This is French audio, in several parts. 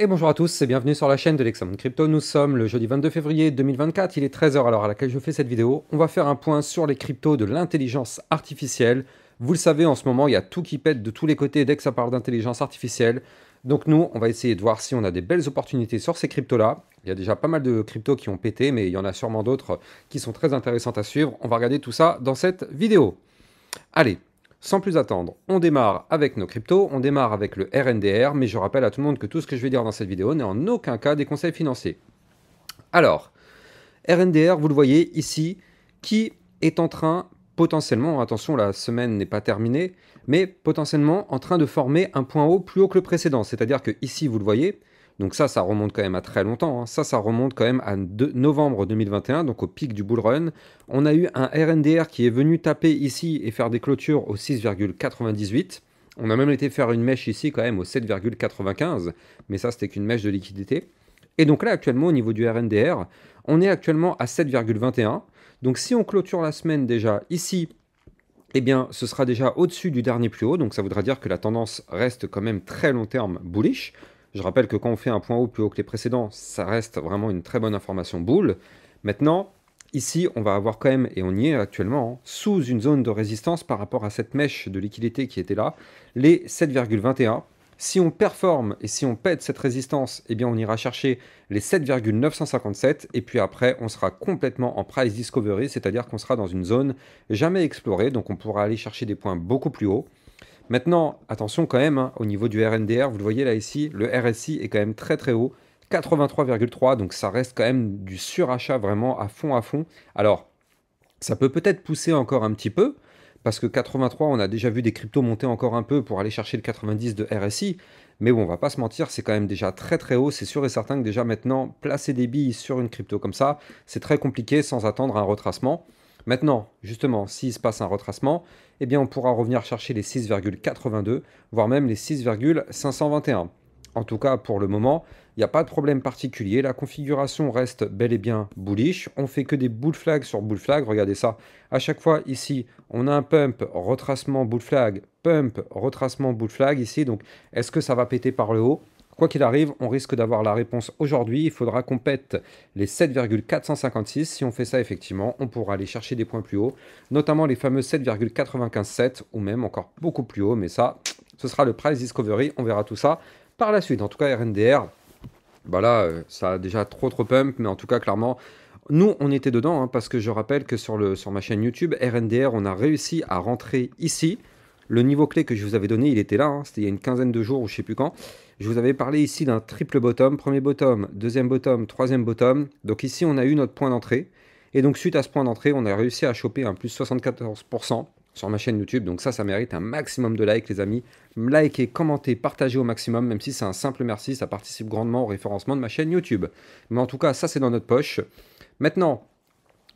Et bonjour à tous et bienvenue sur la chaîne de l'Examen Crypto. Nous sommes le jeudi 22 février 2024, il est 13h alors à laquelle je fais cette vidéo. On va faire un point sur les cryptos de l'intelligence artificielle. Vous le savez, en ce moment, il y a tout qui pète de tous les côtés dès que ça parle d'intelligence artificielle. Donc nous, on va essayer de voir si on a des belles opportunités sur ces cryptos-là. Il y a déjà pas mal de cryptos qui ont pété, mais il y en a sûrement d'autres qui sont très intéressantes à suivre. On va regarder tout ça dans cette vidéo. Allez, sans plus attendre, on démarre avec nos cryptos, on démarre avec le RNDR, mais je rappelle à tout le monde que tout ce que je vais dire dans cette vidéo n'est en aucun cas des conseils financiers. Alors, RNDR, vous le voyez ici, qui est en train potentiellement, attention la semaine n'est pas terminée, mais potentiellement en train de former un point haut plus haut que le précédent. C'est-à-dire que ici, vous le voyez, donc ça, ça remonte quand même à très longtemps. Hein. Ça, ça remonte quand même à novembre 2021, donc au pic du bull run. On a eu un RNDR qui est venu taper ici et faire des clôtures au 6,98. On a même été faire une mèche ici quand même au 7,95. Mais ça, c'était qu'une mèche de liquidité. Et donc là, actuellement, au niveau du RNDR, on est actuellement à 7,21. Donc si on clôture la semaine déjà ici, eh bien, ce sera déjà au-dessus du dernier plus haut. Donc ça voudra dire que la tendance reste quand même très long terme bullish. Je rappelle que quand on fait un point haut plus haut que les précédents, ça reste vraiment une très bonne information boule. Maintenant, ici, on va avoir quand même, et on y est actuellement, hein, sous une zone de résistance par rapport à cette mèche de liquidité qui était là, les 7,21. Si on performe et si on pète cette résistance, eh bien on ira chercher les 7,957 et puis après on sera complètement en price discovery, c'est-à-dire qu'on sera dans une zone jamais explorée, donc on pourra aller chercher des points beaucoup plus hauts. Maintenant, attention quand même, hein, au niveau du RNDR, vous le voyez là ici, le RSI est quand même très très haut, 83,3, donc ça reste quand même du surachat vraiment à fond à fond. Alors, ça peut peut-être pousser encore un petit peu, parce que 83, on a déjà vu des cryptos monter encore un peu pour aller chercher le 90 de RSI, mais bon, on va pas se mentir, c'est quand même déjà très très haut, c'est sûr et certain que déjà maintenant, placer des billes sur une crypto comme ça, c'est très compliqué sans attendre un retracement. Maintenant, justement, s'il se passe un retracement, eh bien on pourra revenir chercher les 6,82, voire même les 6,521. En tout cas, pour le moment, il n'y a pas de problème particulier. La configuration reste bel et bien bullish. On fait que des bull flags sur bull flag. Regardez ça. À chaque fois, ici, on a un pump, retracement bull flag, pump, retracement bull flag ici. Donc, est-ce que ça va péter par le haut Quoi qu'il arrive, on risque d'avoir la réponse aujourd'hui. Il faudra qu'on pète les 7,456. Si on fait ça, effectivement, on pourra aller chercher des points plus hauts, notamment les fameux 7,957 ou même encore beaucoup plus haut. Mais ça, ce sera le price discovery. On verra tout ça par la suite. En tout cas, RNDR, bah euh, ça a déjà trop trop pump, mais en tout cas, clairement. Nous, on était dedans, hein, parce que je rappelle que sur, le, sur ma chaîne YouTube, RNDR, on a réussi à rentrer ici, le niveau clé que je vous avais donné, il était là, hein. c'était il y a une quinzaine de jours ou je ne sais plus quand. Je vous avais parlé ici d'un triple bottom, premier bottom, deuxième bottom, troisième bottom. Donc ici, on a eu notre point d'entrée. Et donc suite à ce point d'entrée, on a réussi à choper un plus 74% sur ma chaîne YouTube. Donc ça, ça mérite un maximum de likes, les amis. Likez, commentez, partagez au maximum, même si c'est un simple merci, ça participe grandement au référencement de ma chaîne YouTube. Mais en tout cas, ça, c'est dans notre poche. Maintenant,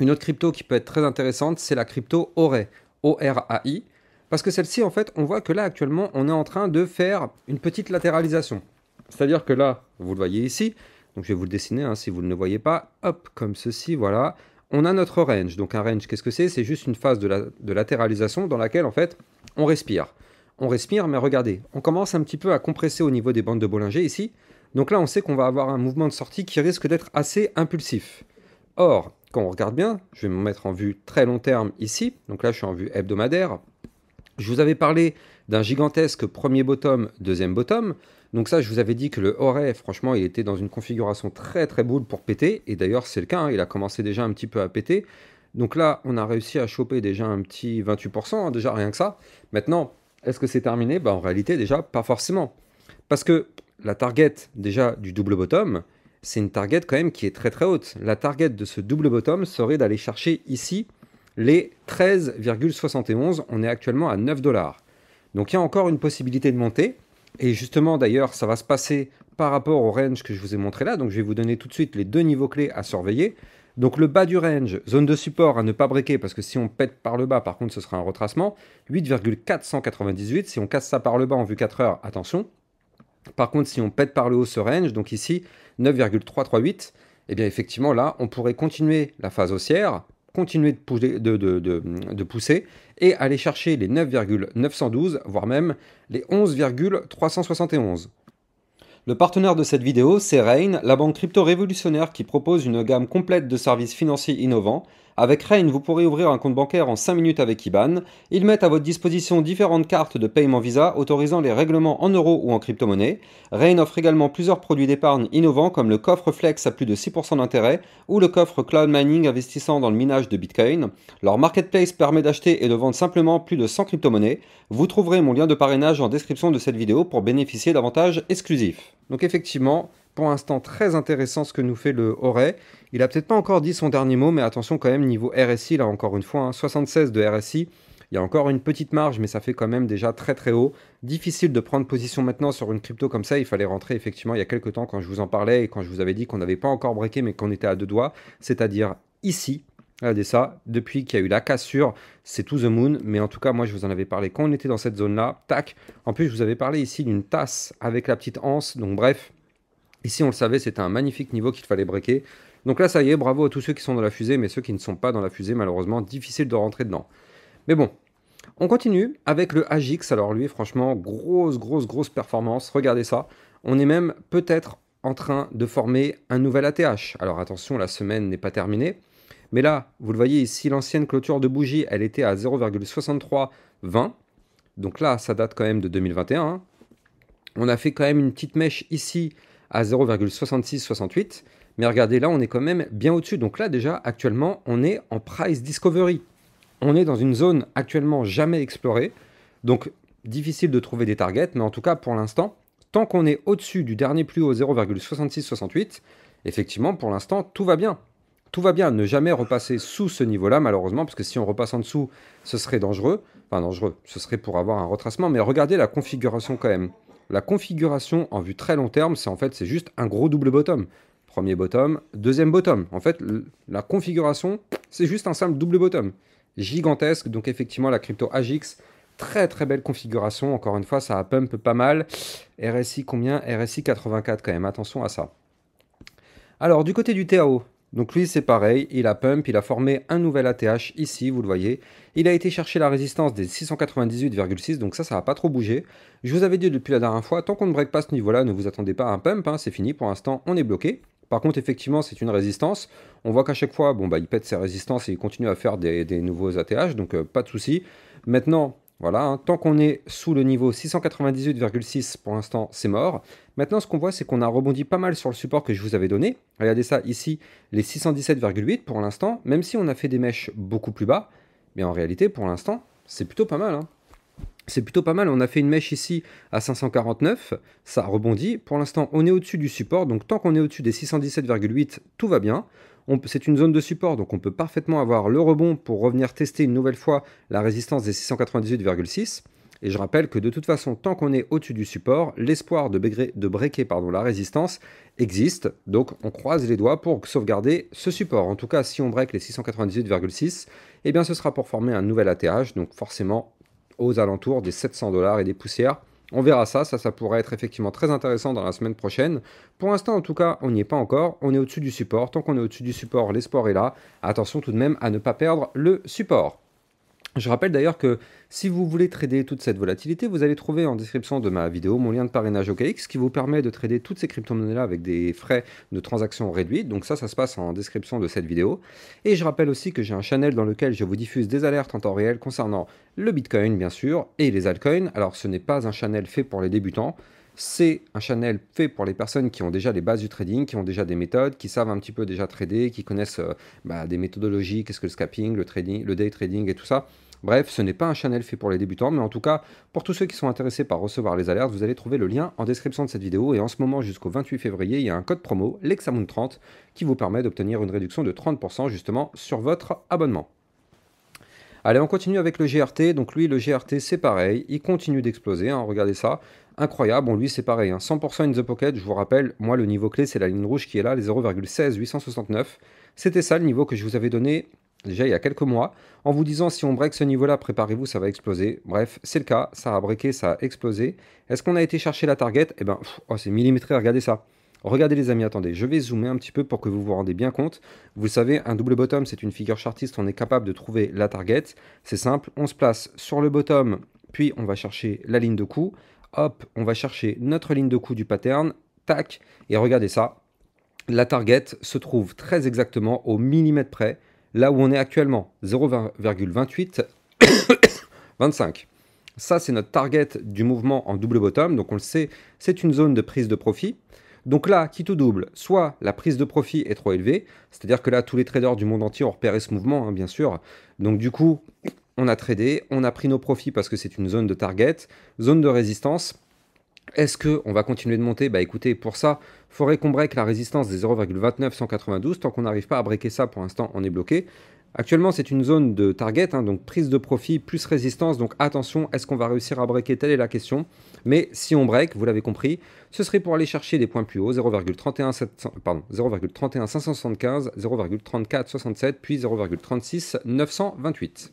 une autre crypto qui peut être très intéressante, c'est la crypto ORAI. Parce que celle-ci, en fait, on voit que là, actuellement, on est en train de faire une petite latéralisation. C'est-à-dire que là, vous le voyez ici, donc je vais vous le dessiner hein, si vous ne le voyez pas, hop, comme ceci, voilà. On a notre range. Donc un range, qu'est-ce que c'est C'est juste une phase de, de latéralisation dans laquelle, en fait, on respire. On respire, mais regardez, on commence un petit peu à compresser au niveau des bandes de Bollinger ici. Donc là, on sait qu'on va avoir un mouvement de sortie qui risque d'être assez impulsif. Or, quand on regarde bien, je vais me mettre en vue très long terme ici. Donc là, je suis en vue hebdomadaire. Je vous avais parlé d'un gigantesque premier bottom, deuxième bottom. Donc ça, je vous avais dit que le aurait, franchement, il était dans une configuration très très boule pour péter. Et d'ailleurs, c'est le cas, hein, il a commencé déjà un petit peu à péter. Donc là, on a réussi à choper déjà un petit 28%, hein, déjà rien que ça. Maintenant, est-ce que c'est terminé bah, En réalité, déjà, pas forcément. Parce que la target déjà du double bottom, c'est une target quand même qui est très très haute. La target de ce double bottom serait d'aller chercher ici les 13,71. On est actuellement à 9 dollars. Donc il y a encore une possibilité de monter. Et justement, d'ailleurs, ça va se passer par rapport au range que je vous ai montré là. Donc je vais vous donner tout de suite les deux niveaux clés à surveiller. Donc le bas du range, zone de support à ne pas briquer, parce que si on pète par le bas, par contre, ce sera un retracement. 8,498, si on casse ça par le bas en vue 4 heures, attention. Par contre, si on pète par le haut ce range, donc ici 9,338, et eh bien effectivement là, on pourrait continuer la phase haussière continuer de pousser, et aller chercher les 9,912, voire même les 11,371. Le partenaire de cette vidéo, c'est Rain, la banque crypto-révolutionnaire qui propose une gamme complète de services financiers innovants avec Rain, vous pourrez ouvrir un compte bancaire en 5 minutes avec IBAN. Ils mettent à votre disposition différentes cartes de paiement Visa autorisant les règlements en euros ou en crypto-monnaie. Rain offre également plusieurs produits d'épargne innovants comme le coffre Flex à plus de 6% d'intérêt ou le coffre Cloud Mining investissant dans le minage de Bitcoin. Leur marketplace permet d'acheter et de vendre simplement plus de 100 crypto-monnaies. Vous trouverez mon lien de parrainage en description de cette vidéo pour bénéficier d'avantages exclusifs. Donc effectivement, pour l'instant très intéressant ce que nous fait le Horay. Il a peut-être pas encore dit son dernier mot, mais attention quand même, niveau RSI, là encore une fois, 76 hein, de RSI. Il y a encore une petite marge, mais ça fait quand même déjà très très haut. Difficile de prendre position maintenant sur une crypto comme ça. Il fallait rentrer effectivement il y a quelques temps quand je vous en parlais et quand je vous avais dit qu'on n'avait pas encore breaké, mais qu'on était à deux doigts, c'est-à-dire ici, Regardez ça, depuis qu'il y a eu la cassure, c'est to the moon, mais en tout cas, moi, je vous en avais parlé quand on était dans cette zone-là, tac. En plus, je vous avais parlé ici d'une tasse avec la petite anse, donc bref, Ici, on le savait, c'était un magnifique niveau qu'il fallait breaker. Donc là, ça y est, bravo à tous ceux qui sont dans la fusée, mais ceux qui ne sont pas dans la fusée, malheureusement, difficile de rentrer dedans. Mais bon, on continue avec le AGX. Alors lui, franchement, grosse, grosse, grosse performance. Regardez ça. On est même peut-être en train de former un nouvel ATH. Alors attention, la semaine n'est pas terminée. Mais là, vous le voyez ici, l'ancienne clôture de bougie, elle était à 0,6320. Donc là, ça date quand même de 2021. Hein. On a fait quand même une petite mèche ici à 0,6668. Mais regardez, là, on est quand même bien au-dessus. Donc là, déjà, actuellement, on est en price discovery. On est dans une zone actuellement jamais explorée. Donc, difficile de trouver des targets, mais en tout cas, pour l'instant, tant qu'on est au-dessus du dernier plus haut 0,6668, effectivement, pour l'instant, tout va bien. Tout va bien. Ne jamais repasser sous ce niveau-là, malheureusement, parce que si on repasse en dessous, ce serait dangereux. Enfin, dangereux, ce serait pour avoir un retracement. Mais regardez la configuration quand même la configuration en vue très long terme, c'est en fait c'est juste un gros double bottom. Premier bottom, deuxième bottom. En fait, la configuration, c'est juste un simple double bottom. Gigantesque, donc effectivement la crypto AGX, très très belle configuration. Encore une fois, ça a pump pas mal. RSI combien RSI 84 quand même, attention à ça. Alors, du côté du TAO, donc lui c'est pareil, il a pump, il a formé un nouvel ATH ici, vous le voyez. Il a été chercher la résistance des 698,6, donc ça, ça va pas trop bougé. Je vous avais dit depuis la dernière fois, tant qu'on ne break pas ce niveau-là, ne vous attendez pas à un pump, hein, c'est fini, pour l'instant on est bloqué. Par contre, effectivement, c'est une résistance. On voit qu'à chaque fois, bon, bah, il pète ses résistances et il continue à faire des, nouveaux ATH, donc euh, pas de souci. Maintenant, voilà, hein. tant qu'on est sous le niveau 698,6 pour l'instant, c'est mort. Maintenant, ce qu'on voit, c'est qu'on a rebondi pas mal sur le support que je vous avais donné. Regardez ça ici, les 617,8 pour l'instant, même si on a fait des mèches beaucoup plus bas, mais en réalité, pour l'instant, c'est plutôt pas mal. Hein. C'est plutôt pas mal, on a fait une mèche ici à 549, ça rebondit. Pour l'instant, on est au-dessus du support, donc tant qu'on est au-dessus des 617,8, tout va bien c'est une zone de support, donc on peut parfaitement avoir le rebond pour revenir tester une nouvelle fois la résistance des 698,6. Et je rappelle que de toute façon, tant qu'on est au-dessus du support, l'espoir de, de breaker pardon, la résistance existe. Donc on croise les doigts pour sauvegarder ce support. En tout cas, si on break les 698,6, eh bien ce sera pour former un nouvel atterrage, donc forcément aux alentours des 700 dollars et des poussières. On verra ça, ça, ça pourrait être effectivement très intéressant dans la semaine prochaine. Pour l'instant, en tout cas, on n'y est pas encore. On est au-dessus du support. Tant qu'on est au-dessus du support, l'espoir est là. Attention tout de même à ne pas perdre le support. Je rappelle d'ailleurs que si vous voulez trader toute cette volatilité, vous allez trouver en description de ma vidéo mon lien de parrainage OKX qui vous permet de trader toutes ces crypto-monnaies-là avec des frais de transaction réduits. Donc ça, ça se passe en description de cette vidéo. Et je rappelle aussi que j'ai un channel dans lequel je vous diffuse des alertes en temps réel concernant le Bitcoin, bien sûr, et les altcoins. Alors ce n'est pas un channel fait pour les débutants. C'est un channel fait pour les personnes qui ont déjà les bases du trading, qui ont déjà des méthodes, qui savent un petit peu déjà trader, qui connaissent euh, bah, des méthodologies, qu'est-ce que le scapping, le trading, le day trading et tout ça. Bref, ce n'est pas un channel fait pour les débutants, mais en tout cas, pour tous ceux qui sont intéressés par recevoir les alertes, vous allez trouver le lien en description de cette vidéo. Et en ce moment, jusqu'au 28 février, il y a un code promo, l'Examoon30, qui vous permet d'obtenir une réduction de 30% justement sur votre abonnement. Allez, on continue avec le GRT. Donc lui, le GRT, c'est pareil, il continue d'exploser. Hein, regardez ça, incroyable. Bon, lui, c'est pareil. 100% hein. in the pocket, je vous rappelle, moi, le niveau clé, c'est la ligne rouge qui est là, les 0,16869. C'était ça le niveau que je vous avais donné déjà il y a quelques mois, en vous disant si on break ce niveau-là, préparez-vous, ça va exploser. Bref, c'est le cas, ça a breaké, ça a explosé. Est-ce qu'on a été chercher la target Eh bien oh, c'est millimétré, regardez ça. Regardez les amis, attendez, je vais zoomer un petit peu pour que vous vous rendez bien compte. Vous savez, un double bottom, c'est une figure chartiste, on est capable de trouver la target. C'est simple, on se place sur le bottom, puis on va chercher la ligne de coup hop, on va chercher notre ligne de coup du pattern, tac, et regardez ça, la target se trouve très exactement au millimètre près, là où on est actuellement, 0,28, 25. Ça, c'est notre target du mouvement en double bottom, donc on le sait, c'est une zone de prise de profit. Donc là, qui tout double, soit la prise de profit est trop élevée, c'est-à-dire que là, tous les traders du monde entier ont repéré ce mouvement, hein, bien sûr. Donc du coup, on a tradé, on a pris nos profits parce que c'est une zone de target, zone de résistance. Est-ce qu'on va continuer de monter Bah écoutez, pour ça, il faudrait qu'on break la résistance des 0,29192. Tant qu'on n'arrive pas à breaker ça, pour l'instant, on est bloqué. Actuellement, c'est une zone de target, hein, donc prise de profit plus résistance. Donc attention, est-ce qu'on va réussir à breaker Telle est la question. Mais si on break, vous l'avez compris, ce serait pour aller chercher des points plus hauts 0,31575, 0,3467, puis 0,36928.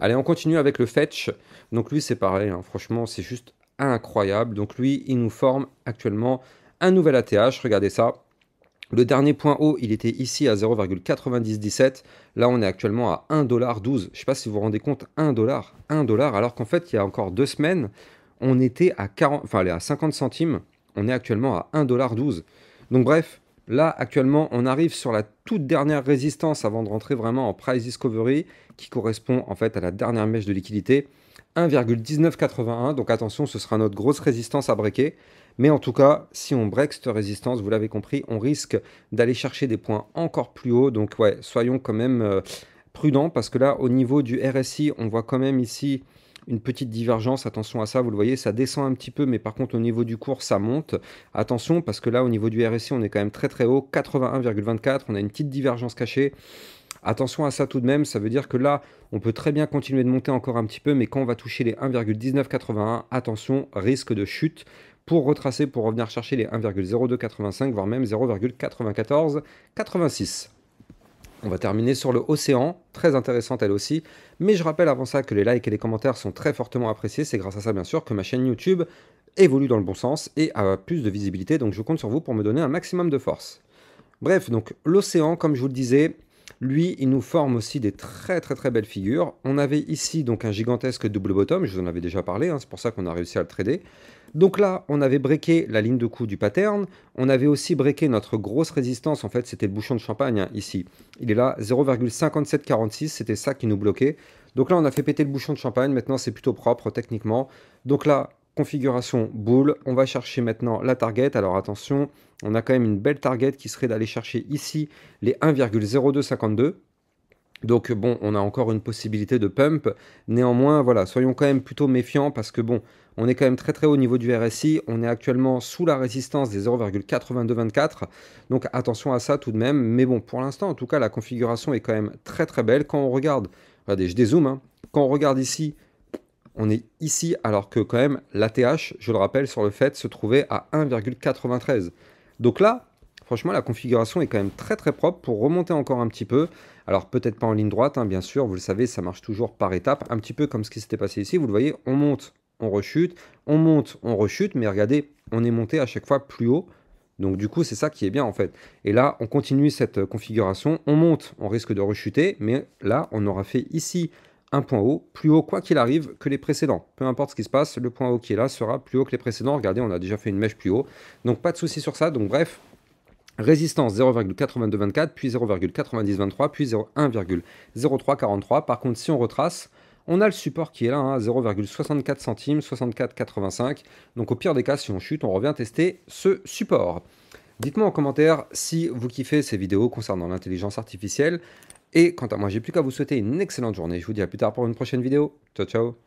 Allez, on continue avec le fetch. Donc lui, c'est pareil, hein. franchement, c'est juste incroyable. Donc lui, il nous forme actuellement un nouvel ATH. Regardez ça. Le dernier point haut, il était ici à 0,9017. Là, on est actuellement à 1,12$. Je ne sais pas si vous vous rendez compte, 1$. dollar, 1$, dollar, alors qu'en fait, il y a encore deux semaines, on était à, 40, enfin, à 50 centimes. On est actuellement à 1,12$. Donc bref, Là, actuellement, on arrive sur la toute dernière résistance avant de rentrer vraiment en price discovery, qui correspond en fait à la dernière mèche de liquidité, 1,1981. Donc attention, ce sera notre grosse résistance à breaker. Mais en tout cas, si on break cette résistance, vous l'avez compris, on risque d'aller chercher des points encore plus hauts. Donc ouais, soyons quand même euh, prudents parce que là, au niveau du RSI, on voit quand même ici une petite divergence, attention à ça, vous le voyez, ça descend un petit peu, mais par contre au niveau du cours, ça monte. Attention, parce que là, au niveau du RSI, on est quand même très très haut, 81,24, on a une petite divergence cachée. Attention à ça tout de même, ça veut dire que là, on peut très bien continuer de monter encore un petit peu, mais quand on va toucher les 1,1981, attention, risque de chute pour retracer, pour revenir chercher les 1,0285, voire même 0,9486. On va terminer sur le Océan, très intéressante elle aussi, mais je rappelle avant ça que les likes et les commentaires sont très fortement appréciés, c'est grâce à ça bien sûr que ma chaîne YouTube évolue dans le bon sens et a plus de visibilité, donc je compte sur vous pour me donner un maximum de force. Bref, donc l'océan, comme je vous le disais, lui, il nous forme aussi des très très très belles figures. On avait ici donc un gigantesque double bottom, je vous en avais déjà parlé, hein, c'est pour ça qu'on a réussi à le trader. Donc là, on avait breaké la ligne de coup du pattern, on avait aussi breaké notre grosse résistance, en fait c'était le bouchon de champagne hein, ici. Il est là, 0,5746, c'était ça qui nous bloquait. Donc là, on a fait péter le bouchon de champagne, maintenant c'est plutôt propre techniquement. Donc là, configuration boule, on va chercher maintenant la target. Alors attention, on a quand même une belle target qui serait d'aller chercher ici les 1,0252. Donc bon, on a encore une possibilité de pump. Néanmoins, voilà, soyons quand même plutôt méfiants parce que bon, on est quand même très très haut niveau du RSI. On est actuellement sous la résistance des 0,8224. Donc attention à ça tout de même. Mais bon, pour l'instant, en tout cas, la configuration est quand même très très belle. Quand on regarde, regardez, je dézoome. Hein. quand on regarde ici on est ici, alors que quand même l'ATH, je le rappelle sur le fait, se trouvait à 1,93. Donc là, franchement, la configuration est quand même très très propre pour remonter encore un petit peu. Alors peut-être pas en ligne droite, hein, bien sûr, vous le savez, ça marche toujours par étapes, un petit peu comme ce qui s'était passé ici, vous le voyez, on monte, on rechute, on monte, on rechute, mais regardez, on est monté à chaque fois plus haut, donc du coup, c'est ça qui est bien en fait. Et là, on continue cette configuration, on monte, on risque de rechuter, mais là, on aura fait ici un point haut, plus haut quoi qu'il arrive que les précédents. Peu importe ce qui se passe, le point haut qui est là sera plus haut que les précédents. Regardez, on a déjà fait une mèche plus haut. Donc pas de souci sur ça. Donc bref, Résistance 0,8224, puis 0,9023, puis 1,0343. Par contre, si on retrace, on a le support qui est là, 0,64 hein, centimes, 64,85. Donc au pire des cas, si on chute, on revient tester ce support. Dites-moi en commentaire si vous kiffez ces vidéos concernant l'intelligence artificielle. Et quant à moi, j'ai plus qu'à vous souhaiter une excellente journée. Je vous dis à plus tard pour une prochaine vidéo. Ciao, ciao